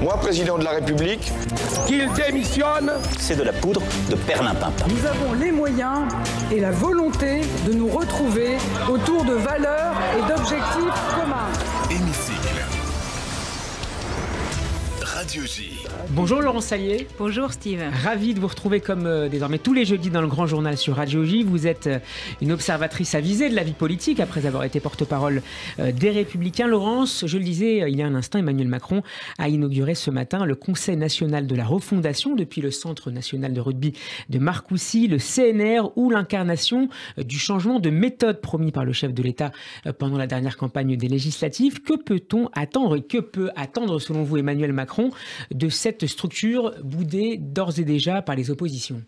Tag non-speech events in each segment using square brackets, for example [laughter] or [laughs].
Moi, président de la République. Qu'il démissionne C'est de la poudre de perlimpinpin. Nous avons les moyens et la volonté de nous retrouver autour de valeurs et d'objectifs communs. Bonjour Laurence Salier. Bonjour Steve. Ravi de vous retrouver comme euh, désormais tous les jeudis dans le Grand Journal sur Radio J. Vous êtes euh, une observatrice avisée de la vie politique après avoir été porte-parole euh, des Républicains. Laurence, je le disais il y a un instant, Emmanuel Macron a inauguré ce matin le Conseil national de la refondation depuis le Centre national de rugby de Marcoussis, le CNR ou l'incarnation du changement de méthode promis par le chef de l'État pendant la dernière campagne des législatives. Que peut-on attendre et que peut attendre selon vous Emmanuel Macron de cette structure boudée d'ores et déjà par les oppositions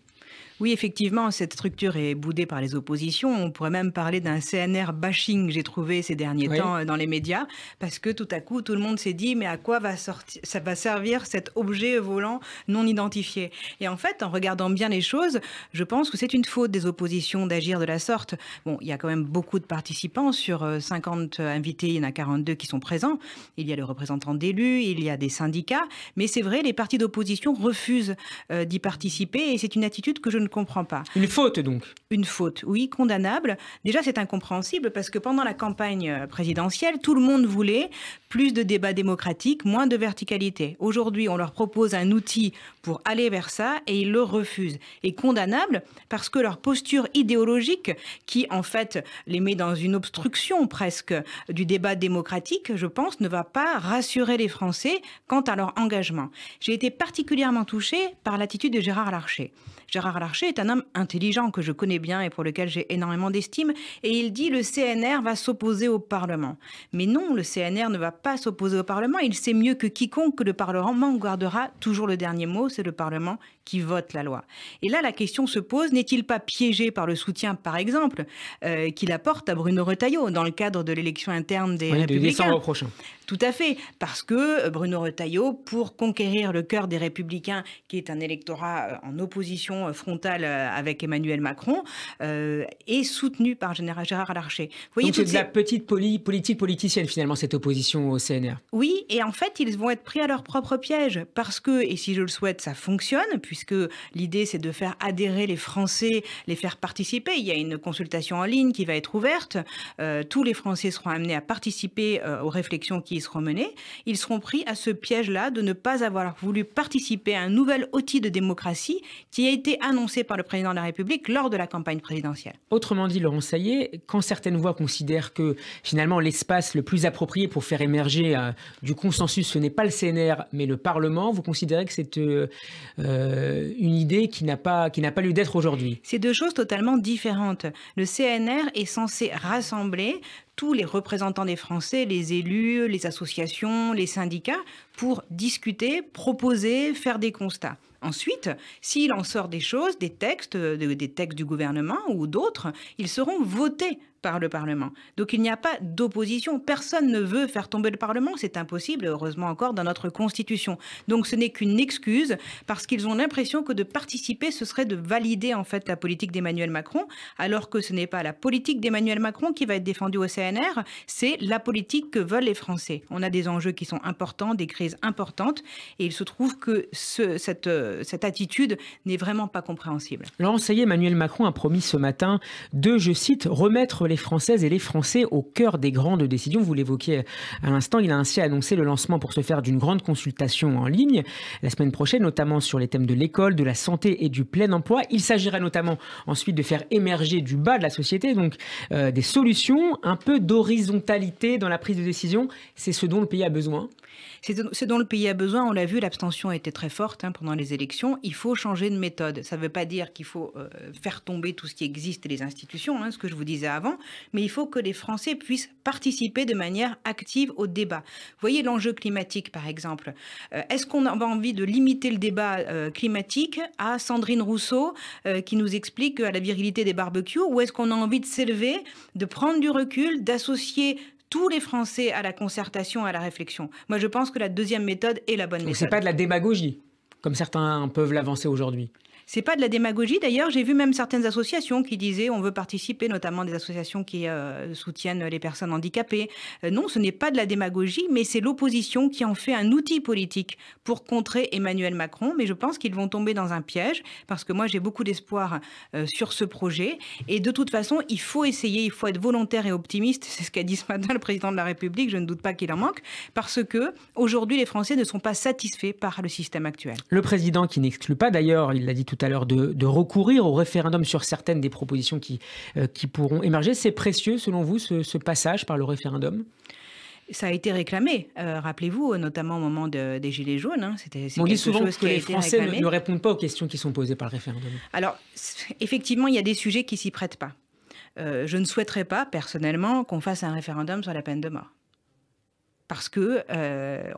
oui, effectivement, cette structure est boudée par les oppositions. On pourrait même parler d'un CNR bashing, j'ai trouvé ces derniers temps euh, dans les médias, parce que tout à coup, tout le monde s'est dit, mais à quoi va, ça va servir cet objet volant non identifié Et en fait, en regardant bien les choses, je pense que c'est une faute des oppositions d'agir de la sorte. Bon, il y a quand même beaucoup de participants. Sur 50 euh, invités, il y en a 42 qui sont présents. Il y a le représentant d'élus, il y a des syndicats. Mais c'est vrai, les partis d'opposition refusent euh, d'y participer. Et c'est une attitude que je ne comprends pas. Une faute donc Une faute, oui, condamnable. Déjà, c'est incompréhensible parce que pendant la campagne euh, présidentielle, tout le monde voulait plus de débats démocratiques, moins de verticalité. Aujourd'hui, on leur propose un outil pour aller vers ça et ils le refusent. Et condamnable parce que leur posture idéologique, qui en fait les met dans une obstruction presque du débat démocratique, je pense, ne va pas rassurer les Français quant à leur engagement. J'ai été particulièrement touchée par l'attitude de Gérard Larcher. Gérard Larcher est un homme intelligent que je connais bien et pour lequel j'ai énormément d'estime, et il dit le CNR va s'opposer au Parlement. Mais non, le CNR ne va pas s'opposer au Parlement, il sait mieux que quiconque que le Parlement gardera toujours le dernier mot, c'est le Parlement qui vote la loi. Et là, la question se pose, n'est-il pas piégé par le soutien, par exemple, euh, qu'il apporte à Bruno Retailleau dans le cadre de l'élection interne des Républicains Tout à fait, parce que euh, Bruno Retailleau, pour conquérir le cœur des Républicains, qui est un électorat euh, en opposition frontale, euh, avec Emmanuel Macron est euh, et soutenue par Gérard Larcher. Vous voyez, Donc c'est de la petite politique politicienne finalement cette opposition au CNR. Oui, et en fait ils vont être pris à leur propre piège parce que, et si je le souhaite, ça fonctionne puisque l'idée c'est de faire adhérer les Français, les faire participer. Il y a une consultation en ligne qui va être ouverte. Euh, tous les Français seront amenés à participer aux réflexions qui y seront menées. Ils seront pris à ce piège-là de ne pas avoir voulu participer à un nouvel outil de démocratie qui a été annoncé par le président de la République lors de la campagne présidentielle. Autrement dit, Laurent Saillé, quand certaines voix considèrent que finalement l'espace le plus approprié pour faire émerger euh, du consensus, ce n'est pas le CNR, mais le Parlement, vous considérez que c'est euh, euh, une idée qui n'a pas, pas lieu d'être aujourd'hui C'est deux choses totalement différentes. Le CNR est censé rassembler tous les représentants des Français, les élus, les associations, les syndicats, pour discuter, proposer, faire des constats. Ensuite, s'il en sort des choses, des textes, euh, des textes du gouvernement ou d'autres, ils seront votés par le Parlement. Donc il n'y a pas d'opposition. Personne ne veut faire tomber le Parlement. C'est impossible, heureusement encore, dans notre Constitution. Donc ce n'est qu'une excuse parce qu'ils ont l'impression que de participer, ce serait de valider en fait la politique d'Emmanuel Macron, alors que ce n'est pas la politique d'Emmanuel Macron qui va être défendue au CNR, c'est la politique que veulent les Français. On a des enjeux qui sont importants, des crises importantes, et il se trouve que ce, cette euh, euh, cette attitude n'est vraiment pas compréhensible. l'enseignant ça Emmanuel Macron a promis ce matin de, je cite, remettre les Françaises et les Français au cœur des grandes décisions. Vous l'évoquiez à l'instant, il a ainsi annoncé le lancement pour se faire d'une grande consultation en ligne la semaine prochaine, notamment sur les thèmes de l'école, de la santé et du plein emploi. Il s'agira notamment ensuite de faire émerger du bas de la société donc euh, des solutions, un peu d'horizontalité dans la prise de décision. C'est ce dont le pays a besoin. C'est ce dont le pays a besoin. On l'a vu, l'abstention était très forte hein, pendant les élections. Il faut changer de méthode. Ça ne veut pas dire qu'il faut euh, faire tomber tout ce qui existe les institutions, hein, ce que je vous disais avant, mais il faut que les Français puissent participer de manière active au débat. voyez l'enjeu climatique, par exemple. Euh, est-ce qu'on a envie de limiter le débat euh, climatique à Sandrine Rousseau qui nous explique à la virilité des barbecues ou est-ce qu'on a envie de s'élever, de prendre du recul, d'associer tous les Français à la concertation, à la réflexion. Moi, je pense que la deuxième méthode est la bonne méthode. ce n'est pas de la démagogie, comme certains peuvent l'avancer aujourd'hui. C'est pas de la démagogie d'ailleurs. J'ai vu même certaines associations qui disaient on veut participer, notamment des associations qui euh, soutiennent les personnes handicapées. Euh, non, ce n'est pas de la démagogie, mais c'est l'opposition qui en fait un outil politique pour contrer Emmanuel Macron. Mais je pense qu'ils vont tomber dans un piège parce que moi j'ai beaucoup d'espoir euh, sur ce projet. Et de toute façon, il faut essayer, il faut être volontaire et optimiste. [laughs] C'est ce qu'a dit ce matin le président de la République. Je ne doute pas qu'il en manque parce que aujourd'hui les Français ne sont pas satisfaits par le système actuel. Le président qui n'exclut pas d'ailleurs, il l'a dit tout à l'heure, de, recourir au référendum sur certaines des propositions qui, euh, qui pourront émerger. C'est précieux, selon vous, ce, passage par le référendum ça a été réclamé, euh, rappelez-vous, notamment au moment des Gilets jaunes. Hein. c'était, On dit souvent que les Français ne, répondent pas aux questions qui sont posées par le référendum. Alors, effectivement, il y a des sujets qui s'y prêtent pas. Euh, je ne souhaiterais pas, personnellement, qu'on fasse un référendum sur la peine de mort parce que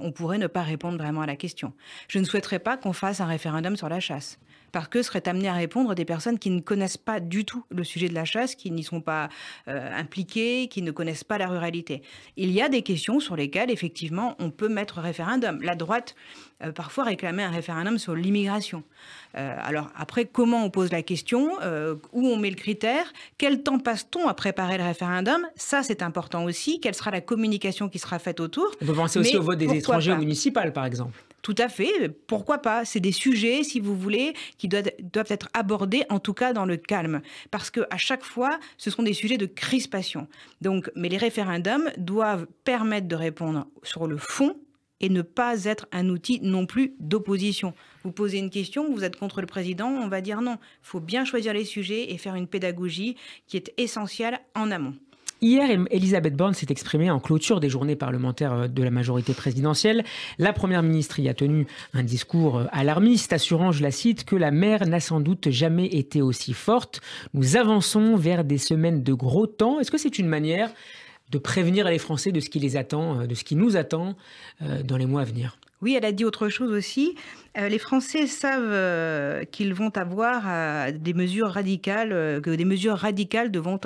on pourrait ne pas répondre vraiment à la question. Je ne souhaiterais pas qu'on fasse un référendum sur la chasse, parce que seraient amené à répondre des personnes qui ne connaissent pas du tout le sujet de la chasse, qui n'y sont pas euh, impliquées, qui ne connaissent pas la ruralité. Il y a des questions sur lesquelles, effectivement, on peut mettre référendum. La droite, euh, parfois, réclamait un référendum sur l'immigration. Euh, alors, après, comment on pose la question Où on met le critère Quel temps passe-t-on à préparer le référendum Ça, c'est important aussi. Quelle sera la communication qui sera faite autour On peut penser aussi au vote des étrangers municipaux, par exemple tout à fait, pourquoi pas C'est des sujets, si vous voulez, qui doivent, être abordés, en tout cas dans le calme. Parce qu'à chaque fois, ce sont des sujets de crispation. Donc, mais les référendums doivent permettre de répondre sur le fond et ne pas être un outil non plus d'opposition. Vous posez une question, vous êtes contre le président, on va dire non. Il faut bien choisir les sujets et faire une pédagogie qui est essentielle en amont. Hier, Elisabeth Borne s'est exprimée en clôture des journées parlementaires euh, de la majorité présidentielle. La Première ministre y a tenu un discours euh, alarmiste, assurant, je la cite, que la mer n'a sans doute jamais été aussi forte. Nous avançons vers des semaines de gros temps. Est-ce que c'est une manière de prévenir les Français de ce qui les attend, euh, de ce qui nous attend dans les mois à venir oui, elle a dit autre chose aussi. Euh, les Français savent euh, qu'ils vont avoir euh, des mesures radicales, que des mesures radicales devront,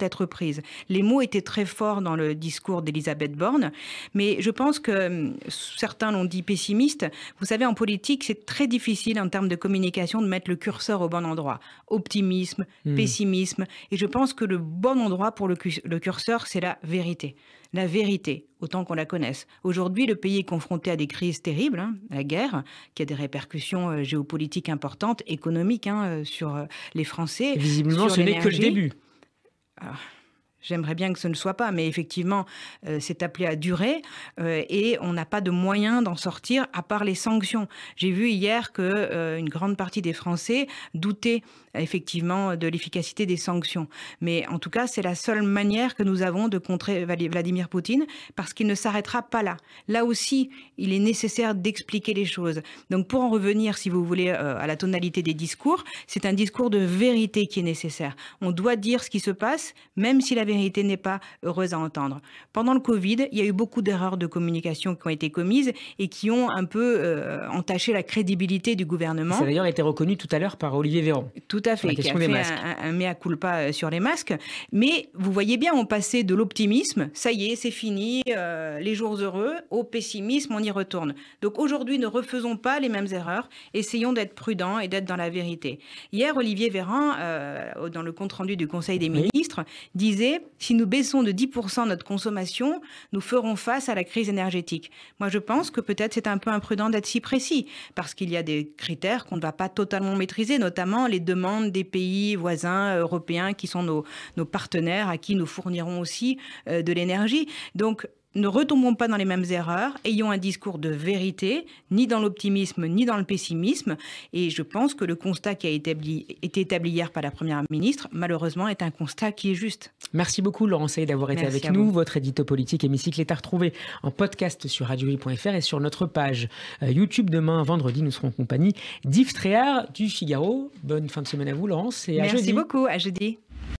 être prises. Les mots étaient très forts dans le discours d'Elisabeth Borne, mais je pense que hum, certains l'ont dit pessimiste. Vous savez, en politique, c'est très difficile en termes de communication de mettre le curseur au bon endroit. Optimisme, hmm. pessimisme, et je pense que le bon endroit pour le, curseur, c'est la vérité. La vérité, autant qu'on la connaisse. Aujourd'hui, le pays est confronté à des crises terribles, hein, la guerre qui a des répercussions euh, géopolitiques importantes, économiques hein, euh, sur euh, les Français. Visiblement, ce n'est que le début. Ah. J'aimerais bien que ce ne soit pas, mais effectivement, euh, c'est appelé à durer euh, et on n'a pas de moyen d'en sortir à part les sanctions. J'ai vu hier que euh, une grande partie des Français doutaient effectivement de l'efficacité des sanctions. Mais en tout cas, c'est la seule manière que nous avons de contrer Vladimir Poutine parce qu'il ne s'arrêtera pas là. Là aussi, il est nécessaire d'expliquer les choses. Donc pour en revenir, si vous voulez, à la tonalité des discours, c'est un discours de vérité qui est nécessaire. On doit dire ce qui se passe, même si la vérité n'est pas heureuse à entendre. Pendant le Covid, il y a eu beaucoup d'erreurs de communication qui ont été commises et qui ont un peu euh, entaché la crédibilité du gouvernement. Ça a d'ailleurs été reconnu tout à l'heure par Olivier Véran. Tout à fait, la qui a fait un, un, mea culpa euh, sur les masques. Mais vous voyez bien, on passait de l'optimisme, ça y est, c'est fini, euh, les jours heureux, au pessimisme, on y retourne. Donc aujourd'hui, ne refaisons pas les mêmes erreurs, essayons d'être prudents et d'être dans la vérité. Hier, Olivier Véran, dans le compte-rendu du Conseil des ministres, disait si nous baissons de 10% notre consommation, nous ferons face à la crise énergétique. Moi, je pense que peut-être c'est un peu imprudent d'être si précis, parce qu'il y a des critères qu'on ne va pas totalement maîtriser, notamment les demandes des pays voisins européens qui sont nos, partenaires, à qui nous fournirons aussi euh, de l'énergie. Donc, ne retombons pas dans les mêmes erreurs, ayons un discours de vérité, ni dans l'optimisme, ni dans le pessimisme. Et je pense que le constat qui a établi, été établi hier par la Première ministre, malheureusement, est un constat qui est juste. Merci beaucoup, Laurence Sey, d'avoir été avec nous. Votre édito politique hémicycle est à retrouver en podcast sur radio.fr et sur notre page euh, YouTube. Demain, vendredi, nous serons en compagnie d'Yves Tréard, du Figaro. Bonne fin de semaine à vous, Laurence. Et à Merci beaucoup. À jeudi.